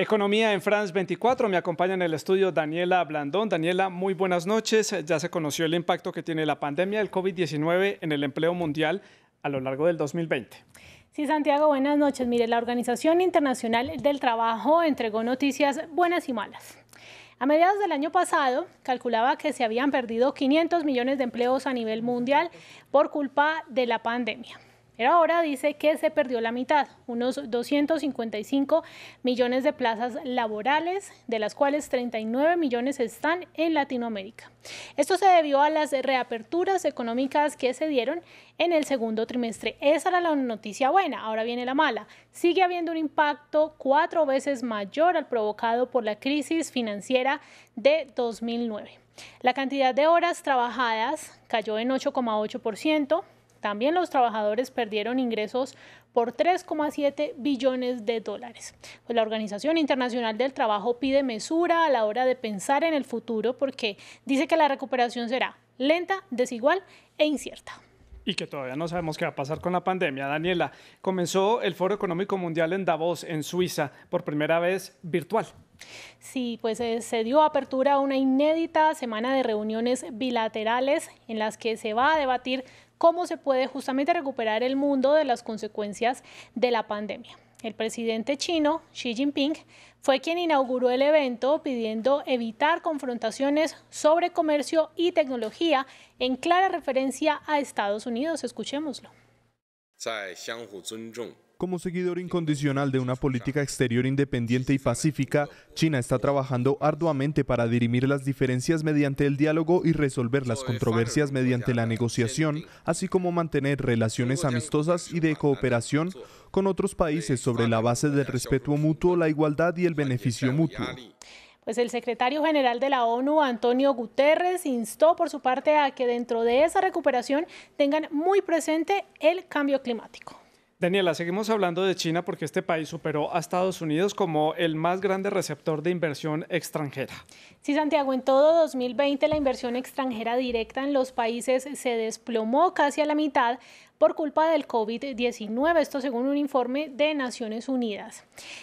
Economía en France 24. Me acompaña en el estudio Daniela Blandón. Daniela, muy buenas noches. Ya se conoció el impacto que tiene la pandemia del COVID-19 en el empleo mundial a lo largo del 2020. Sí, Santiago, buenas noches. Mire, la Organización Internacional del Trabajo entregó noticias buenas y malas. A mediados del año pasado, calculaba que se habían perdido 500 millones de empleos a nivel mundial por culpa de la pandemia. Pero ahora dice que se perdió la mitad, unos 255 millones de plazas laborales, de las cuales 39 millones están en Latinoamérica. Esto se debió a las reaperturas económicas que se dieron en el segundo trimestre. Esa era la noticia buena, ahora viene la mala. Sigue habiendo un impacto cuatro veces mayor al provocado por la crisis financiera de 2009. La cantidad de horas trabajadas cayó en 8,8%, también los trabajadores perdieron ingresos por 3,7 billones de dólares. Pues la Organización Internacional del Trabajo pide mesura a la hora de pensar en el futuro porque dice que la recuperación será lenta, desigual e incierta y que todavía no sabemos qué va a pasar con la pandemia. Daniela, comenzó el Foro Económico Mundial en Davos, en Suiza, por primera vez virtual. Sí, pues eh, se dio apertura a una inédita semana de reuniones bilaterales en las que se va a debatir cómo se puede justamente recuperar el mundo de las consecuencias de la pandemia. El presidente chino, Xi Jinping, fue quien inauguró el evento pidiendo evitar confrontaciones sobre comercio y tecnología en clara referencia a Estados Unidos. Escuchémoslo. Como seguidor incondicional de una política exterior independiente y pacífica, China está trabajando arduamente para dirimir las diferencias mediante el diálogo y resolver las controversias mediante la negociación, así como mantener relaciones amistosas y de cooperación con otros países sobre la base del respeto mutuo, la igualdad y el beneficio mutuo. Pues el secretario general de la ONU, Antonio Guterres, instó por su parte a que dentro de esa recuperación tengan muy presente el cambio climático. Daniela, seguimos hablando de China porque este país superó a Estados Unidos como el más grande receptor de inversión extranjera. Sí, Santiago, en todo 2020 la inversión extranjera directa en los países se desplomó casi a la mitad por culpa del COVID-19, esto según un informe de Naciones Unidas.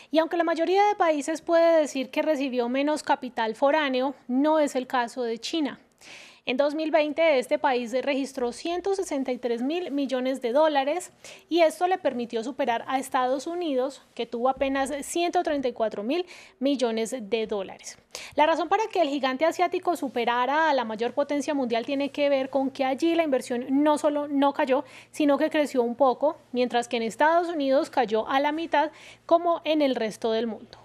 Y aunque la mayoría de países puede decir que recibió menos capital foráneo, no es el caso de China. En 2020 este país registró 163 mil millones de dólares y esto le permitió superar a Estados Unidos, que tuvo apenas 134 mil millones de dólares. La razón para que el gigante asiático superara a la mayor potencia mundial tiene que ver con que allí la inversión no solo no cayó, sino que creció un poco, mientras que en Estados Unidos cayó a la mitad como en el resto del mundo.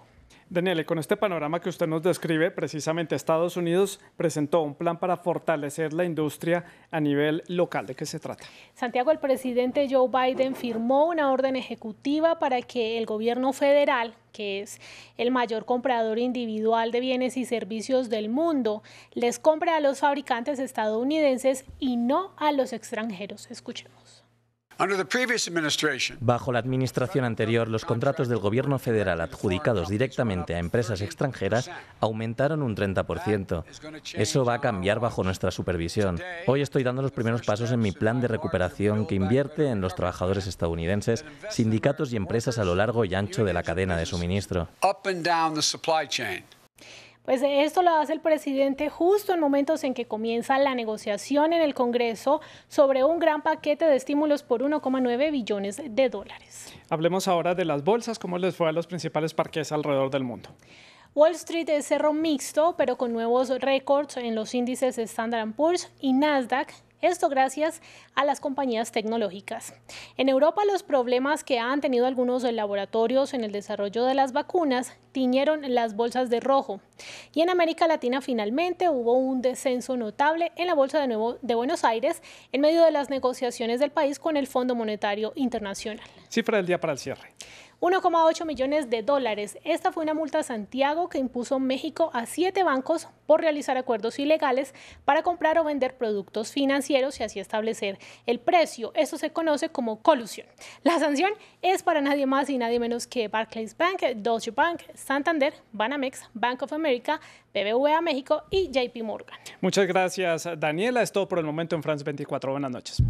Daniele, con este panorama que usted nos describe, precisamente Estados Unidos presentó un plan para fortalecer la industria a nivel local. ¿De qué se trata? Santiago, el presidente Joe Biden firmó una orden ejecutiva para que el gobierno federal que es el mayor comprador individual de bienes y servicios del mundo, les compre a los fabricantes estadounidenses y no a los extranjeros. Escuchemos. Bajo la administración anterior, los contratos del gobierno federal adjudicados directamente a empresas extranjeras aumentaron un 30%. Eso va a cambiar bajo nuestra supervisión. Hoy estoy dando los primeros pasos en mi plan de recuperación que invierte en los trabajadores estadounidenses, sindicatos y empresas a lo largo y ancho de la cadena de suministro. Pues esto lo hace el presidente justo en momentos en que comienza la negociación en el Congreso sobre un gran paquete de estímulos por 1,9 billones de dólares. Hablemos ahora de las bolsas, cómo les fue a los principales parques alrededor del mundo. Wall Street cerro mixto, pero con nuevos récords en los índices Standard Poor's y Nasdaq, esto gracias a las compañías tecnológicas. En Europa los problemas que han tenido algunos laboratorios en el desarrollo de las vacunas tiñeron las bolsas de rojo. Y en América Latina finalmente hubo un descenso notable en la bolsa de, nuevo de Buenos Aires en medio de las negociaciones del país con el Fondo Monetario Internacional. Cifra del día para el cierre. 1,8 millones de dólares. Esta fue una multa a Santiago que impuso México a siete bancos por realizar acuerdos ilegales para comprar o vender productos financieros y así establecer el precio. Esto se conoce como colusión. La sanción es para nadie más y nadie menos que Barclays Bank, Deutsche Bank, Santander, Banamex, Bank of America, BBVA México y JP Morgan. Muchas gracias, Daniela. Es todo por el momento en France 24. Buenas noches.